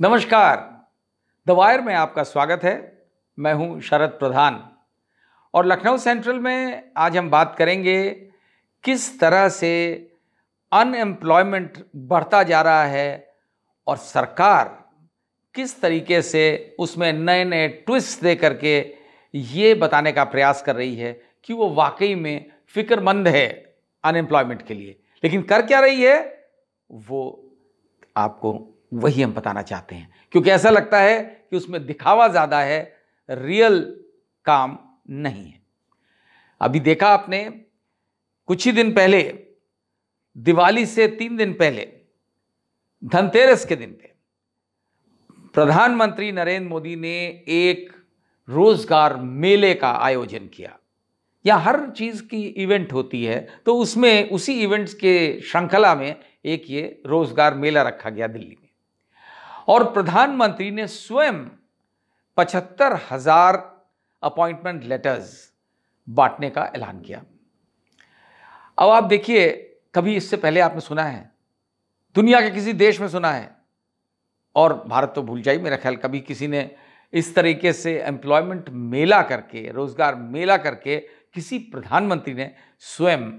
नमस्कार the wire में आपका स्वागत है मैं हूं शरद प्रधान और लखनऊ सेंट्रल में आज हम बात करेंगे किस तरह से अनएम्प्लॉयमेंट बढ़ता जा रहा है और सरकार किस तरीके से उसमें नए नए ट्विस्ट दे करके ये बताने का प्रयास कर रही है कि वो वाकई में फिक्रमंद है अनएम्प्लॉयमेंट के लिए लेकिन कर क्या रही है वो आपको वही हम बताना चाहते हैं क्योंकि ऐसा लगता है कि उसमें दिखावा ज़्यादा है रियल काम नहीं है अभी देखा आपने कुछ ही दिन पहले दिवाली से तीन दिन पहले धनतेरस के दिन पे प्रधानमंत्री नरेंद्र मोदी ने एक रोजगार मेले का आयोजन किया या हर चीज़ की इवेंट होती है तो उसमें उसी इवेंट्स के श्रृंखला में एक ये रोजगार मेला रखा गया दिल्ली में और प्रधानमंत्री ने स्वयं पचहत्तर हजार अपॉइंटमेंट लेटर्स बांटने का ऐलान किया अब आप देखिए कभी इससे पहले आपने सुना है दुनिया के किसी देश में सुना है और भारत तो भूल जाइए मेरा ख्याल कभी किसी ने इस तरीके से एम्प्लॉयमेंट मेला करके रोजगार मेला करके किसी प्रधानमंत्री ने स्वयं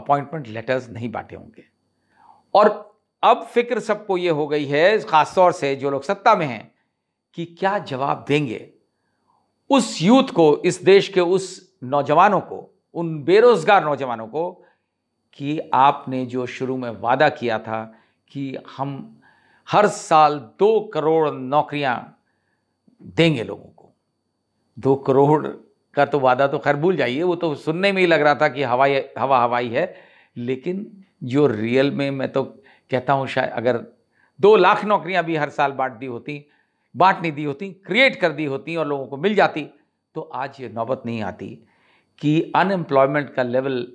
अपॉइंटमेंट लेटर्स नहीं बांटे होंगे और अब फिक्र सबको ये हो गई है ख़ासतौर से जो लोग सत्ता में हैं कि क्या जवाब देंगे उस यूथ को इस देश के उस नौजवानों को उन बेरोज़गार नौजवानों को कि आपने जो शुरू में वादा किया था कि हम हर साल दो करोड़ नौकरियां देंगे लोगों को दो करोड़ का तो वादा तो खैर भूल जाइए वो तो सुनने में ही लग रहा था कि हवाई हवा हवाई है लेकिन जो रियल में मैं तो कहता हूँ शायद अगर दो लाख नौकरियाँ भी हर साल बांट दी होती बांट नहीं दी होती क्रिएट कर दी होती और लोगों को मिल जाती तो आज ये नौबत नहीं आती कि अनएम्प्लॉयमेंट का लेवल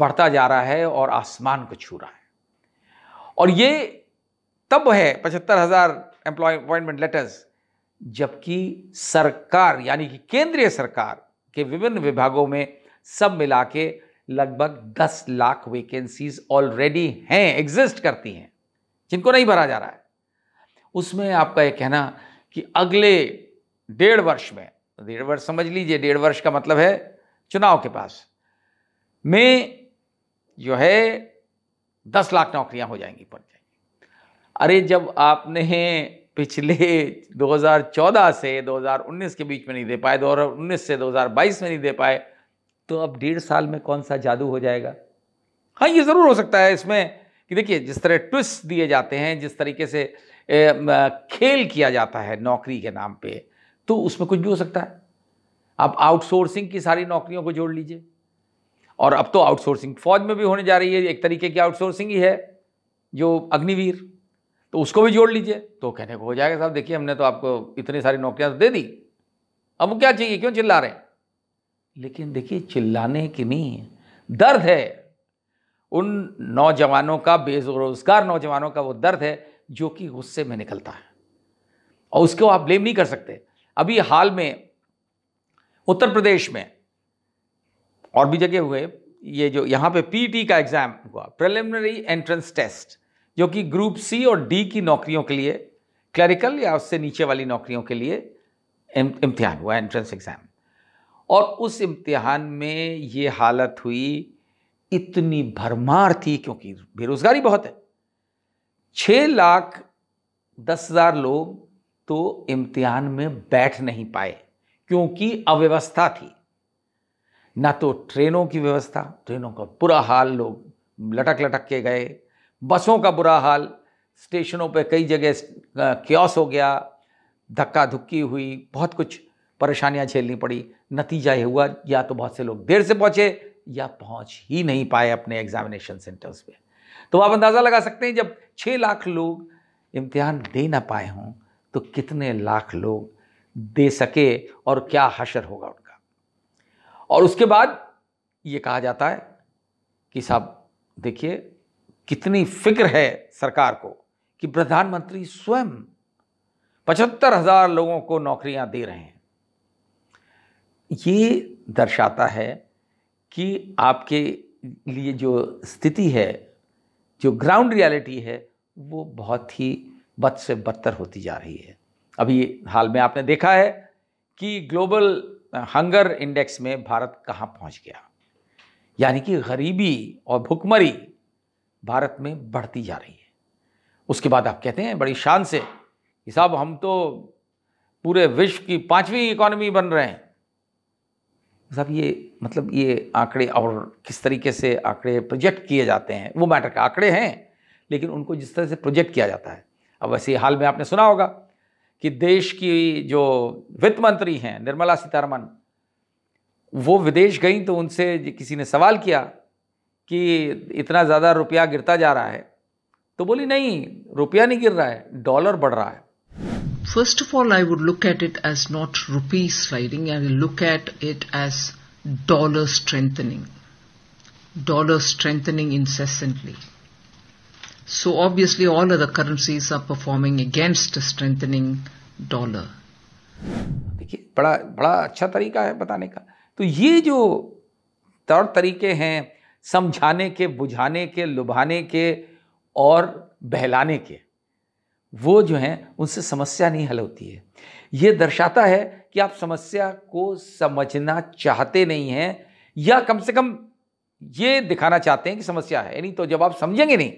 बढ़ता जा रहा है और आसमान को छू रहा है और ये तब है पचहत्तर हज़ार एम्प्लॉयमेंट लेटर्स जबकि सरकार यानी कि केंद्रीय सरकार के विभिन्न विभागों में सब मिला के लगभग 10 लाख वैकेंसीज ऑलरेडी हैं एग्जिस्ट करती हैं जिनको नहीं भरा जा रहा है उसमें आपका यह कहना कि अगले डेढ़ वर्ष में डेढ़ वर्ष समझ लीजिए डेढ़ वर्ष का मतलब है चुनाव के पास में जो है दस लाख नौकरियां हो जाएंगी पड़ जाएंगी अरे जब आपने पिछले 2014 से 2019 के बीच में नहीं दे पाए 2019 से 2022 में नहीं दे पाए तो अब डेढ़ साल में कौन सा जादू हो जाएगा हाँ ये ज़रूर हो सकता है इसमें कि देखिए जिस तरह ट्विस्ट दिए जाते हैं जिस तरीके से खेल किया जाता है नौकरी के नाम पे तो उसमें कुछ भी हो सकता है आप आउटसोर्सिंग की सारी नौकरियों को जोड़ लीजिए और अब तो आउटसोर्सिंग फौज में भी होने जा रही है एक तरीके की आउटसोर्सिंग ही है जो अग्निवीर तो उसको भी जोड़ लीजिए तो कहने को हो जाएगा साहब देखिए हमने तो आपको इतनी सारी नौकरियां तो दे दी अब क्या चाहिए क्यों चिल्ला रहे हैं लेकिन देखिए चिल्लाने की नहीं दर्द है उन नौजवानों का बेरोजगार नौजवानों का वो दर्द है जो कि गुस्से में निकलता है और उसको आप ब्लेम नहीं कर सकते अभी हाल में उत्तर प्रदेश में और भी जगह हुए ये जो यहाँ पे पीटी e का एग्ज़ाम हुआ प्रिलिमिनरी एंट्रेंस टेस्ट जो कि ग्रुप सी और डी की नौकरियों के लिए क्लरिकल या उससे नीचे वाली नौकरियों के लिए इम्तिहान हुआ एंट्रेंस एग्ज़ाम और उस इम्तिहान में ये हालत हुई इतनी भरमार थी क्योंकि बेरोज़गारी बहुत है छः लाख दस हज़ार लोग तो इम्तिहान में बैठ नहीं पाए क्योंकि अव्यवस्था थी ना तो ट्रेनों की व्यवस्था ट्रेनों का बुरा हाल लोग लटक लटक के गए बसों का बुरा हाल स्टेशनों पे कई जगह क्योस हो गया धक्का धुक्की हुई बहुत कुछ परेशानियां झेलनी पड़ी नतीजा ये हुआ या तो बहुत से लोग देर से पहुंचे या पहुंच ही नहीं पाए अपने एग्जामिनेशन सेंटर्स पे तो आप अंदाज़ा लगा सकते हैं जब छः लाख लोग इम्तिहान दे ना पाए हों तो कितने लाख लोग दे सके और क्या हशर होगा उनका और उसके बाद ये कहा जाता है कि साहब देखिए कितनी फिक्र है सरकार को कि प्रधानमंत्री स्वयं पचहत्तर हज़ार लोगों को नौकरियां दे रहे हैं ये दर्शाता है कि आपके लिए जो स्थिति है जो ग्राउंड रियलिटी है वो बहुत ही बद से बदतर होती जा रही है अभी हाल में आपने देखा है कि ग्लोबल हंगर इंडेक्स में भारत कहाँ पहुँच गया यानी कि गरीबी और भुखमरी भारत में बढ़ती जा रही है उसके बाद आप कहते हैं बड़ी शान से कि साहब हम तो पूरे विश्व की पांचवी इकोनॉमी बन रहे हैं साहब ये मतलब ये आंकड़े और किस तरीके से आंकड़े प्रोजेक्ट किए जाते हैं वो मैटर का आंकड़े हैं लेकिन उनको जिस तरह से प्रोजेक्ट किया जाता है अब वैसे हाल में आपने सुना होगा कि देश की जो वित्त मंत्री हैं निर्मला सीतारमन वो विदेश गई तो उनसे किसी ने सवाल किया कि इतना ज़्यादा रुपया गिरता जा रहा है तो बोली नहीं रुपया नहीं गिर रहा है डॉलर बढ़ रहा है First of all, I would look at it as not rupee sliding, I will look at it as dollar strengthening. Dollar strengthening incessantly. So obviously all other currencies are performing against a strengthening dollar. देखिए बड़ा बड़ा अच्छा तरीका है बताने का तो ये जो तौर तरीके हैं समझाने के बुझाने के लुभाने के और बहलाने के वो जो हैं उनसे समस्या नहीं हल होती है ये दर्शाता है कि आप समस्या को समझना चाहते नहीं हैं या कम से कम ये दिखाना चाहते हैं कि समस्या है नहीं तो जब आप समझेंगे नहीं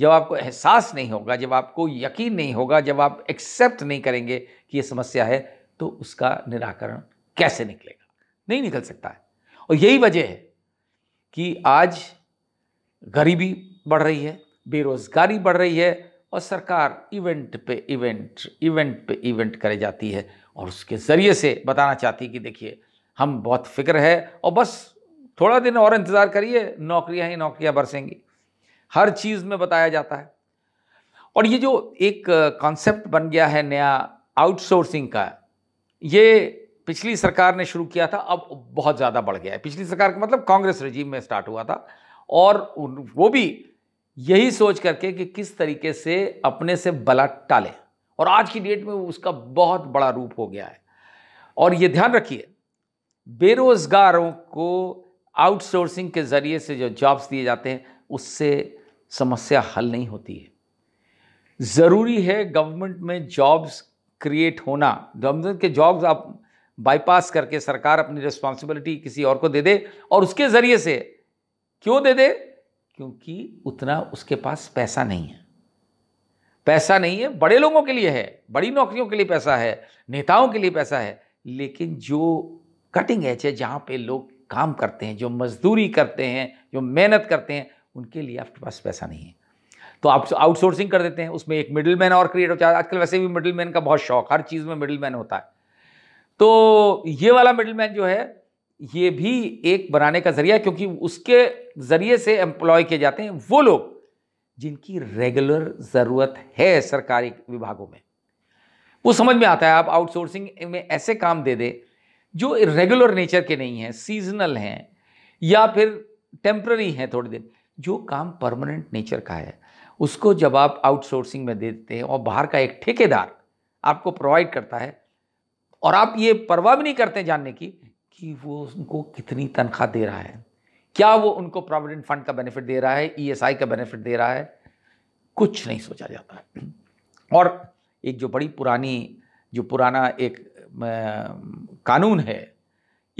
जब आपको एहसास नहीं होगा जब आपको यकीन नहीं होगा जब आप एक्सेप्ट नहीं करेंगे कि ये समस्या है तो उसका निराकरण कैसे निकलेगा नहीं निकल सकता है और यही वजह है कि आज गरीबी बढ़ रही है बेरोज़गारी बढ़ रही है और सरकार इवेंट पे इवेंट इवेंट पे इवेंट करे जाती है और उसके ज़रिए से बताना चाहती कि देखिए हम बहुत फिक्र है और बस थोड़ा दिन और इंतज़ार करिए नौकरियां ही नौकरियां बरसेंगी हर चीज़ में बताया जाता है और ये जो एक कॉन्सेप्ट बन गया है नया आउटसोर्सिंग का ये पिछली सरकार ने शुरू किया था अब बहुत ज़्यादा बढ़ गया है पिछली सरकार का मतलब कांग्रेस रजीम में स्टार्ट हुआ था और वो भी यही सोच करके कि किस तरीके से अपने से बला टालें और आज की डेट में उसका बहुत बड़ा रूप हो गया है और ये ध्यान रखिए बेरोज़गारों को आउटसोर्सिंग के ज़रिए से जो जॉब्स दिए जाते हैं उससे समस्या हल नहीं होती है ज़रूरी है गवर्नमेंट में जॉब्स क्रिएट होना गवर्नमेंट के जॉब्स आप बाईपास करके सरकार अपनी रिस्पॉन्सिबिलिटी किसी और को दे दे और उसके ज़रिए से क्यों दे दे क्योंकि उतना उसके पास पैसा नहीं है पैसा नहीं है बड़े लोगों के लिए है बड़ी नौकरियों के लिए पैसा है नेताओं के लिए पैसा है लेकिन जो कटिंग एच है जहाँ पे लोग काम करते हैं जो मजदूरी करते हैं जो मेहनत करते हैं उनके लिए आपके पास पैसा नहीं है तो आप आउटसोर्सिंग कर देते हैं उसमें एक मिडिल मैन और क्रिएट हो जाता है आजकल वैसे भी मिडिल मैन का बहुत शौक हर चीज़ में मिडिल मैन होता है तो ये वाला मिडिल मैन जो है ये भी एक बनाने का जरिया क्योंकि उसके ज़रिए से एम्प्लॉय किए जाते हैं वो लोग जिनकी रेगुलर ज़रूरत है सरकारी विभागों में वो समझ में आता है आप आउटसोर्सिंग में ऐसे काम दे दे जो रेगुलर नेचर के नहीं हैं सीजनल हैं या फिर टेम्प्ररी हैं थोड़े देर जो काम परमानेंट नेचर का है उसको जब आप आउटसोर्सिंग में दे देते हैं और बाहर का एक ठेकेदार आपको प्रोवाइड करता है और आप ये परवाह भी नहीं करते जानने की कि वो उनको कितनी तनख्वाह दे रहा है क्या वो उनको प्रोविडेंट फंड का बेनिफिट दे रहा है ईएसआई e का बेनिफिट दे रहा है कुछ नहीं सोचा जाता है और एक जो बड़ी पुरानी जो पुराना एक कानून है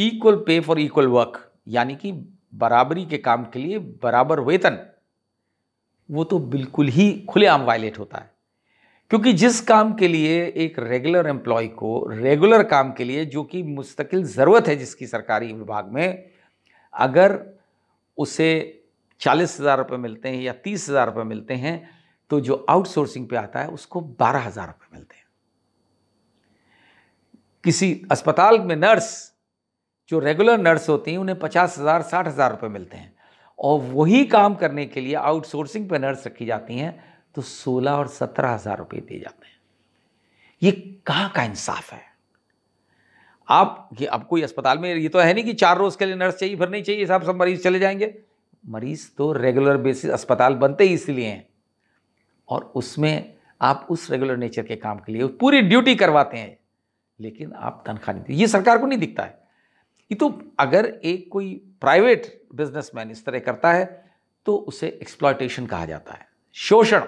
equal pay for equal work यानी कि बराबरी के काम के लिए बराबर वेतन वो तो बिल्कुल ही खुलेआम वायलेट होता है क्योंकि जिस काम के लिए एक रेगुलर एम्प्लॉय को रेगुलर काम के लिए जो कि मुस्तकिल ज़रूरत है जिसकी सरकारी विभाग में अगर उसे चालीस हज़ार रुपये मिलते हैं या तीस हज़ार रुपये मिलते हैं तो जो आउटसोर्सिंग पे आता है उसको बारह हज़ार रुपये मिलते हैं किसी अस्पताल में नर्स जो रेगुलर नर्स होती हैं उन्हें पचास हज़ार साठ हज़ार रुपये मिलते हैं और वही काम करने के लिए आउटसोर्सिंग पे नर्स रखी जाती हैं तो सोलह और सत्रह हजार रुपये दिए जाते हैं ये कहाँ का इंसाफ है आप ये अब कोई अस्पताल में ये तो है नहीं कि चार रोज के लिए नर्स चाहिए फिर नहीं चाहिए साहब सब मरीज चले जाएंगे मरीज तो रेगुलर बेसिस अस्पताल बनते ही इसलिए हैं और उसमें आप उस रेगुलर नेचर के काम के लिए पूरी ड्यूटी करवाते हैं लेकिन आप तनख्वाह नहीं ये सरकार को नहीं दिखता है ये तो अगर एक कोई प्राइवेट बिजनेसमैन इस तरह करता है तो उसे एक्सप्लॉयटेशन कहा जाता है शोषण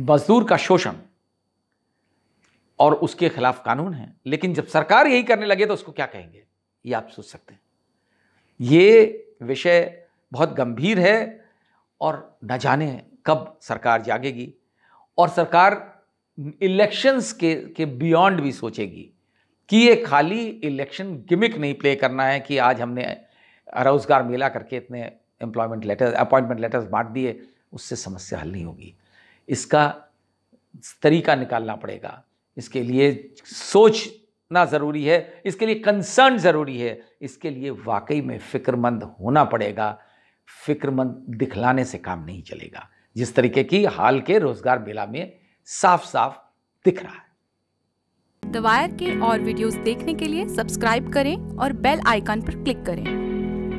मजदूर का शोषण और उसके खिलाफ कानून है लेकिन जब सरकार यही करने लगे तो उसको क्या कहेंगे ये आप सोच सकते हैं ये विषय बहुत गंभीर है और न जाने कब सरकार जागेगी और सरकार इलेक्शंस के के बियॉन्ड भी सोचेगी कि ये खाली इलेक्शन गिमिक नहीं प्ले करना है कि आज हमने रोज़गार मेला करके इतने एम्प्लॉयमेंट लेटर्स अपॉइंटमेंट लेटर्स बांट दिए उससे समस्या हल नहीं होगी इसका तरीका निकालना पड़ेगा इसके लिए सोचना ज़रूरी है इसके लिए कंसर्न ज़रूरी है इसके लिए वाकई में फ़िक्रमंद होना पड़ेगा फ़िक्रमंद दिखलाने से काम नहीं चलेगा जिस तरीके की हाल के रोज़गार मेला में साफ साफ दिख रहा है दवायर के और वीडियोस देखने के लिए सब्सक्राइब करें और बेल आइकन पर क्लिक करें